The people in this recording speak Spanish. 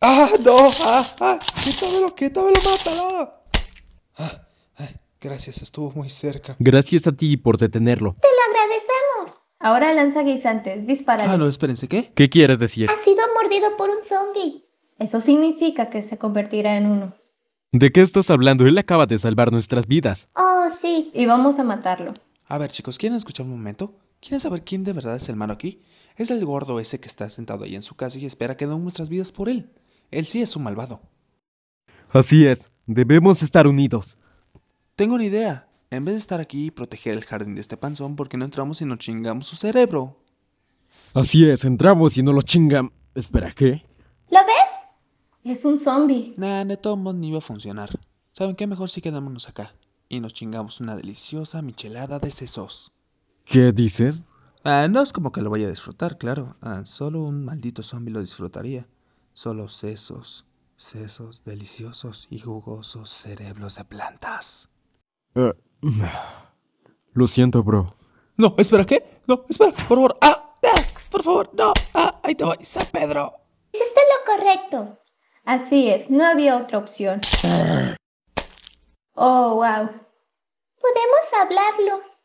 ¡Ah, no! ¡Ah, ah! ¡Quítamelo, quítamelo, mátalo! Ah, ay, gracias, estuvo muy cerca. Gracias a ti por detenerlo. ¡Te lo agradecemos! Ahora lanza guisantes, dispara. Ah, no, espérense, ¿qué? ¿Qué quieres decir? Ha sido mordido por un zombie. Eso significa que se convertirá en uno. ¿De qué estás hablando? Él acaba de salvar nuestras vidas. Oh, sí, y vamos a matarlo. A ver, chicos, ¿quieren escuchar un momento? ¿Quieren saber quién de verdad es el malo aquí? Es el gordo ese que está sentado ahí en su casa y espera que den nuestras vidas por él. Él sí es un malvado. Así es, debemos estar unidos. Tengo una idea. En vez de estar aquí y proteger el jardín de este panzón, ¿por qué no entramos y nos chingamos su cerebro? Así es, entramos y no lo chingamos... Espera, ¿qué? ¿Lo ves? Es un zombie. Nah, de ni iba a funcionar. ¿Saben qué? Mejor si sí quedámonos acá. Y nos chingamos una deliciosa michelada de sesos. ¿Qué dices? Ah, no es como que lo vaya a disfrutar, claro. Ah, solo un maldito zombie lo disfrutaría solo sesos, sesos deliciosos y jugosos cerebros de plantas. Eh, lo siento, bro. No, espera, ¿qué? No, espera, por favor. Ah, eh, por favor, no. Ah, ahí te voy, San Pedro. Hiciste lo correcto. Así es, no había otra opción. Ah. Oh, wow. Podemos hablarlo.